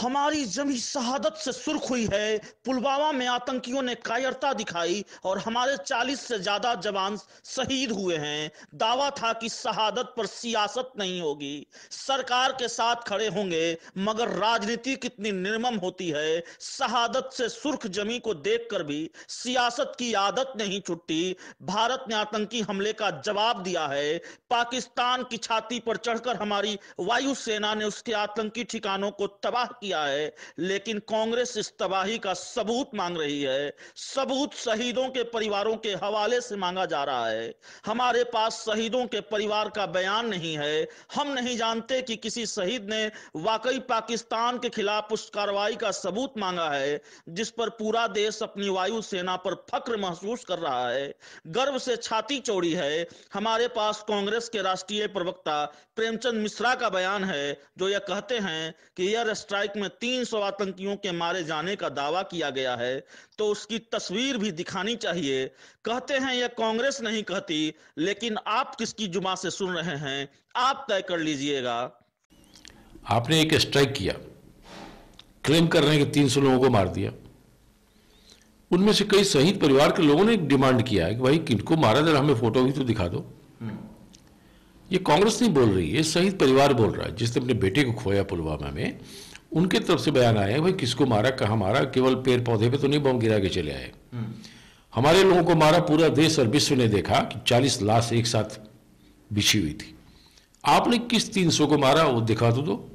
हमारी जमी शहादत से सुर्ख हुई है पुलवामा में आतंकियों ने कायरता दिखाई और हमारे 40 से ज्यादा जवान शहीद हुए हैं दावा था कि शहादत पर सियासत नहीं होगी सरकार के साथ खड़े होंगे मगर राजनीति कितनी निर्मम होती है शहादत से सुर्ख जमी को देखकर भी सियासत की आदत नहीं छुट्टी भारत ने आतंकी हमले का जवाब दिया है पाकिस्तान की छाती पर चढ़कर हमारी वायुसेना ने उसके आतंकी ठिकानों को तबाह किया है लेकिन कांग्रेस इस तबाही का सबूत मांग रही है सबूत शहीदों के परिवारों के हवाले से मांगा जा रहा है हमारे पास शहीदों के परिवार का बयान नहीं है हम नहीं जानते कि किसी शहीद ने वाकई पाकिस्तान के खिलाफ उस कार्रवाई का सबूत मांगा है जिस पर पूरा देश अपनी वायुसेना पर फक्र महसूस कर रहा है गर्व से छाती चौड़ी है हमारे पास कांग्रेस के राष्ट्रीय प्रवक्ता प्रेमचंद मिश्रा का बयान है जो यह कहते हैं कि एयर स्ट्राइक में 300 आतंकियों के मारे जाने का दावा किया गया है तो उसकी तस्वीर भी दिखानी चाहिए कहते हैं यह कांग्रेस नहीं कहती लेकिन आप किसकी जुमा से सुन रहे हैं आप तय कर लीजिएगा आपने एक स्ट्राइक किया क्लेम कर रहे हैं कि 300 लोगों को मार दिया उनमें से कई शहीद परिवार के लोगों ने एक डिमांड किया है कि भाई किनको मारा जरा हमें फोटो भी तो दिखा दो ये कांग्रेस नहीं बोल रही है शहीद परिवार बोल रहा है जिसने अपने बेटे को खोया पुलवामा में उनके तरफ से बयान आया है भाई किसको मारा कहाँ मारा केवल पेड़ पौधे पे तो नहीं बम गिरा के चले आए हमारे लोगों को मारा पूरा देश और विश्व ने देखा कि चालीस लाश एक साथ बिछी हुई थी आपने किस तीन को मारा वो दिखा तो दो